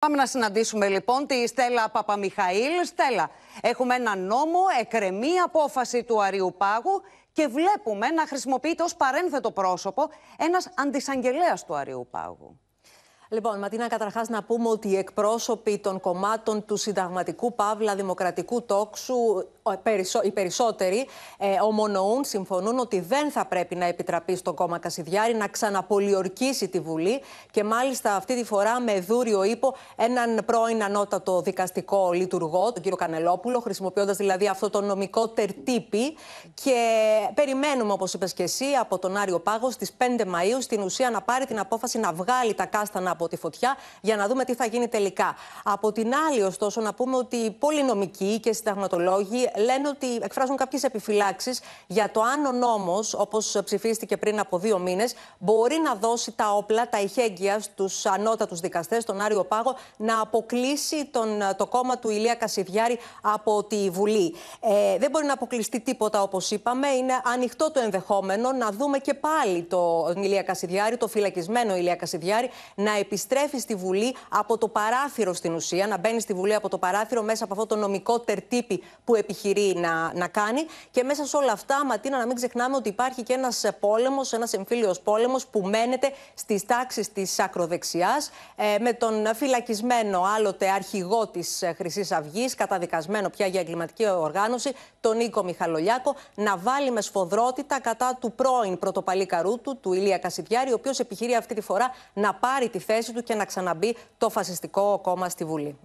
Πάμε να συναντήσουμε λοιπόν τη Στέλλα Παπαμιχαήλ. Στέλλα, έχουμε ένα νόμο, εκρεμή απόφαση του πάγου και βλέπουμε να χρησιμοποιείται ως παρένθετο πρόσωπο ένας αντισαγγελέας του πάγου. Λοιπόν, Ματίνα, καταρχάς να πούμε ότι οι εκπρόσωποι των κομμάτων του συνταγματικού Παύλα Δημοκρατικού Τόξου, οι περισσότεροι, ε, ομονοούν, συμφωνούν ότι δεν θα πρέπει να επιτραπεί στο κόμμα Κασιδιάρη να ξαναπολιορκήσει τη Βουλή και μάλιστα αυτή τη φορά με δούριο ύπο έναν πρώην ανώτατο δικαστικό λειτουργό, τον κύριο Κανελόπουλο, χρησιμοποιώντας δηλαδή αυτό το νομικό τερτύπη. Και περιμένουμε, όπως είπες και εσύ, από τον Άριο Πάγος στις 5 Μαου στην ουσία να πάρει την απόφαση να βγάλει τα κάστανα από τη φωτιά για να δούμε τι θα γίνει τελικά. Από την άλλη, ωστόσο, να πούμε ότι οι νομικοί και συνταγματολόγοι λένε ότι εκφράζουν κάποιες επιφυλάξεις για το αν ο νόμος, όπως ψηφίστηκε πριν από δύο μήνες, μπορεί να δώσει τα όπλα, τα ηχέγγυα στους ανώτατους δικαστές, τον Άριο Πάγο, να αποκλείσει τον, το κόμμα του Ηλία Κασιδιάρη από τη Βουλή. Ε, δεν μπορεί να αποκλειστεί τίποτα, όπως είπαμε. Είναι ανοιχτό το ενδεχόμενο να δούμε και πάλι τον Ηλία Κασιδιάρη, το φυλακισμένο Ηλία Κασιδιάρη, να επιστρέφει στη Βουλή από το παράθυρο στην ουσία, να μπαίνει στη Βουλή από το παράθυρο μέσα από αυτό το νομικό τερτύπι που επιχειρεί να, να κάνει. Και μέσα σε όλα αυτά, Ματίνα, να μην ξεχνάμε ότι υπάρχει και ένας πόλεμος, ένας εμφύλιος πόλεμος που μένεται στις τάξεις της ακροδεξιάς ε, με τον φυλακισμένο άλλοτε αρχηγό της ε, Χρυσής Αυγής, καταδικασμένο πια για εγκληματική οργάνωση, τον Νίκο Μιχαλολιάκο, να βάλει με σφοδρότητα κατά του πρώην πρωτοπαλή του, του Ηλία Κασιδιάρη, ο οποίος επιχειρεί αυτή τη φορά να πάρει τη θέση θέση του και να ξαναμπεί το φασιστικό κόμμα στη Βουλή.